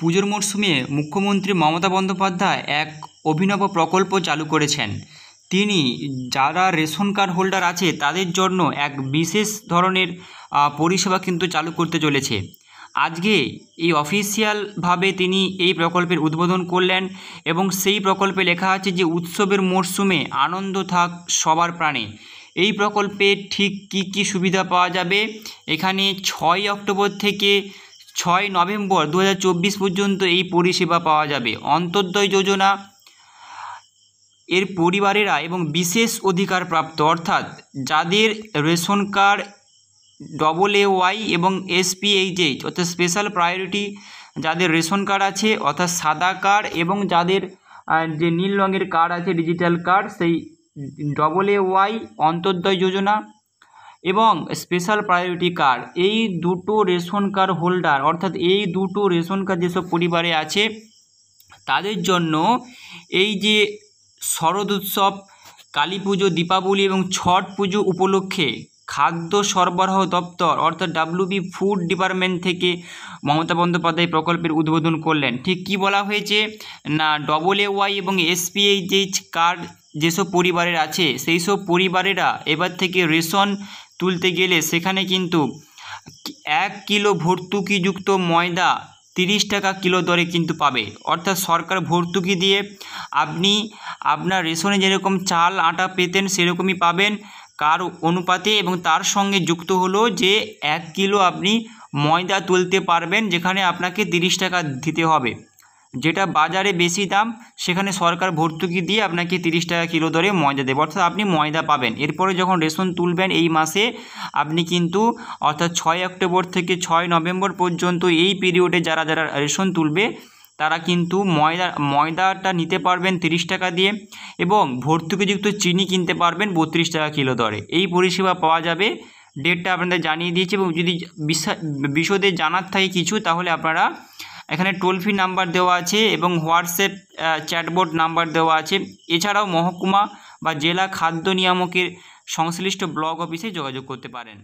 পুজোর মরশুমে মুখ্যমন্ত্রী মমতা বন্দ্যোপাধ্যায় এক অভিনব প্রকল্প চালু করেছেন তিনি যারা রেশন কার্ড হোল্ডার আছে তাদের জন্য এক বিশেষ ধরনের পরিষেবা কিন্তু চালু করতে চলেছে আজকে এই অফিসিয়ালভাবে তিনি এই প্রকল্পের উদ্বোধন করলেন এবং সেই প্রকল্পে লেখা আছে যে উৎসবের মরশুমে আনন্দ থাক সবার প্রাণে এই প্রকল্পে ঠিক কি কি সুবিধা পাওয়া যাবে এখানে ছয় অক্টোবর থেকে ছয় নভেম্বর দু পর্যন্ত এই পরিষেবা পাওয়া যাবে অন্তর্দয় যোজনা এর পরিবারেরা এবং বিশেষ অধিকার প্রাপ্ত অর্থাৎ যাদের ration card double A Y এবং এইচ অর্থাৎ স্পেশাল প্রায়োরিটি যাদের রেশন কার্ড আছে অর্থাৎ সাদা কার্ড এবং যাদের যে নীল রঙের কার্ড আছে ডিজিটাল কার্ড সেই double A Y Antyodaya Yojana এবং স্পেশাল প্রায়োরিটি কার্ড এই দুটো রেশন কার্ড হোল্ডার অর্থাৎ এই দুটো রেশন কার্ড যেসব পরিবারে আছে তাদের জন্য এই যে শরদ উৎসব কালী পুজো দীপাবলি এবং ছট পুজো উপলক্ষে খাদ্য সরবরাহ দপ্তর অর্থাৎ ডাব্লিউবি ফুড ডিপার্টমেন্ট থেকে মমতা বন্দ্যোপাধ্যায় প্রকল্পের উদ্বোধন করলেন ঠিক কি বলা হয়েছে না ডবল এ ওয়াই এবং এসপিএইচ কার্ড যেসব পরিবারের আছে সেই সব পরিবারেরা এবার থেকে রেশন তুলতে গেলে সেখানে কিন্তু এক কিলো ভর্তুকিযুক্ত ময়দা তিরিশ টাকা কিলো দরে কিন্তু পাবে অর্থাৎ সরকার ভর্তুকি দিয়ে আপনি আপনার রেশনে যেরকম চাল আটা পেতেন সেরকমই পাবেন কার অনুপাতে এবং তার সঙ্গে যুক্ত হলো যে এক কিলো আপনি ময়দা তুলতে পারবেন যেখানে আপনাকে তিরিশ টাকা দিতে হবে যেটা বাজারে বেশি দাম সেখানে সরকার ভর্তুকি দিয়ে আপনাকে তিরিশ টাকা কিলো দরে ময়দা দেবে অর্থাৎ আপনি ময়দা পাবেন এরপরে যখন রেশন তুলবেন এই মাসে আপনি কিন্তু অর্থাৎ ছয় অক্টোবর থেকে ছয় নভেম্বর পর্যন্ত এই পিরিয়ডে যারা যারা রেশন তুলবে তারা কিন্তু ময়দা ময়দাটা নিতে পারবেন তিরিশ টাকা দিয়ে এবং ভর্তুকিযুক্ত চিনি কিনতে পারবেন বত্রিশ টাকা কিলো দরে এই পরিষেবা পাওয়া যাবে ডেটটা আপনাদের জানিয়ে দিয়েছে এবং যদি বিশদে জানার থাকে কিছু তাহলে আপনারা এখানে টোল ফ্রি নাম্বার দেওয়া আছে এবং হোয়াটসঅ্যাপ চ্যাটবোর্ড নাম্বার দেওয়া আছে এছাড়াও মহকুমা বা জেলা খাদ্য নিয়ামকের সংশ্লিষ্ট ব্লক অফিসে যোগাযোগ করতে পারেন